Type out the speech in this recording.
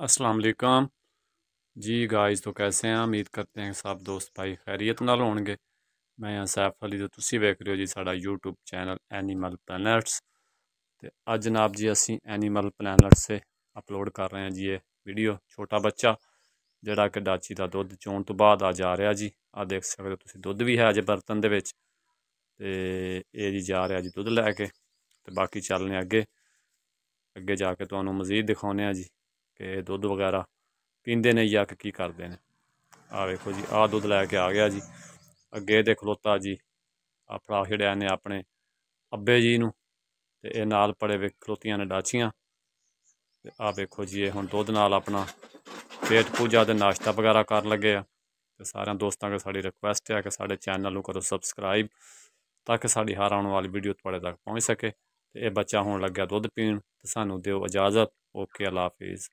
अस्सलाम वालेकुम जी गाइस तो कैसे हैं उम्मीद करते हैं सब दोस्त भाई खैरियत नाल होंगे मैं हाँ सैफ अली तो ਤੁਸੀਂ ਵੇਖ ਰਹੇ ਹੋ ਜੀ ਸਾਡਾ YouTube ਚੈਨਲ ਐਨੀਮਲ ਪਲੈਨਟਸ ਤੇ ਅੱਜ ਜਨਾਬ ਜੀ ਅਸੀਂ ਐਨੀਮਲ ਪਲੈਨਟ ਸੇ ਅਪਲੋਡ ਕਰ ਰਹੇ ਹਾਂ ਜੀ ਇਹ ਵੀਡੀਓ ਛੋਟਾ ਬੱਚਾ ਜਿਹੜਾ ਕਿ ਡਾਚੀ ਦਾ ਦੁੱਧ ਚੋਣ ਤੋਂ ਬਾਅਦ ਆ ਜਾ ਰਿਹਾ ਜੀ ਆ ਦੇਖ ਸਕਦੇ ਹੋ ਤੁਸੀਂ ਦੁੱਧ ਵੀ ਹੈ ਅਜੇ ਬਰਤਨ ਦੇ ਵਿੱਚ ਤੇ ਇਹ ਜੀ ਜਾ ਰਿਹਾ ਜੀ ਦੁੱਧ ਲੈ ਕੇ ਤੇ ਬਾਕੀ ਚੱਲਨੇ ਅੱਗੇ ਅੱਗੇ ਜਾ ਕੇ ਤੁਹਾਨੂੰ ਮਜ਼ੀਦ ਦਿਖਾਉਨੇ ਆ ਜੀ ਕਿ ਦੁੱਧ ਵਗੈਰਾ ਪੀਂਦੇ ਨੇ ਜਾਂ ਕੀ ਕਰਦੇ ਨੇ ਆ ਵੇਖੋ ਜੀ ਆ ਦੁੱਧ ਲੈ ਕੇ ਆ ਗਿਆ ਜੀ ਅੱਗੇ ਦੇ ਖਲੋਤਾ ਜੀ ਆ ਫੜਾ ਛੜਿਆ ਨੇ ਆਪਣੇ ਅੱਬੇ ਜੀ ਨੂੰ ਤੇ ਇਹ ਨਾਲ ਪੜੇ ਵੇ ਖਲੋਤੀਆਂ ਨੇ ਡਾਚੀਆਂ ਤੇ ਆ ਵੇਖੋ ਜੀ ਇਹ ਹੁਣ ਦੁੱਧ ਨਾਲ ਆਪਣਾ ਪੇਟ ਪੂਜਾ ਤੇ ਨਾਸ਼ਤਾ ਵਗੈਰਾ ਕਰਨ ਲੱਗੇ ਆ ਤੇ ਸਾਰਿਆਂ ਦੋਸਤਾਂ ਕੋ ਸਾਡੀ ਰਿਕੁਐਸਟ ਹੈ ਕਿ ਸਾਡੇ ਚੈਨਲ ਨੂੰ ਕਰੋ ਸਬਸਕ੍ਰਾਈਬ ਤਾਂ ਕਿ ਸਾਡੀ ਹਰ ਆਉਣ ਵਾਲੀ ਵੀਡੀਓ ਤੁਹਾਡੇ ਤੱਕ ਪਹੁੰਚ ਸਕੇ ਤੇ ਇਹ ਬੱਚਾ ਹੁਣ ਲੱਗਿਆ ਦੁੱਧ ਪੀਣ ਤੇ ਸਾਨੂੰ ਦਿਓ ਇਜਾਜ਼ਤ ओके अल्लाह हाफिज़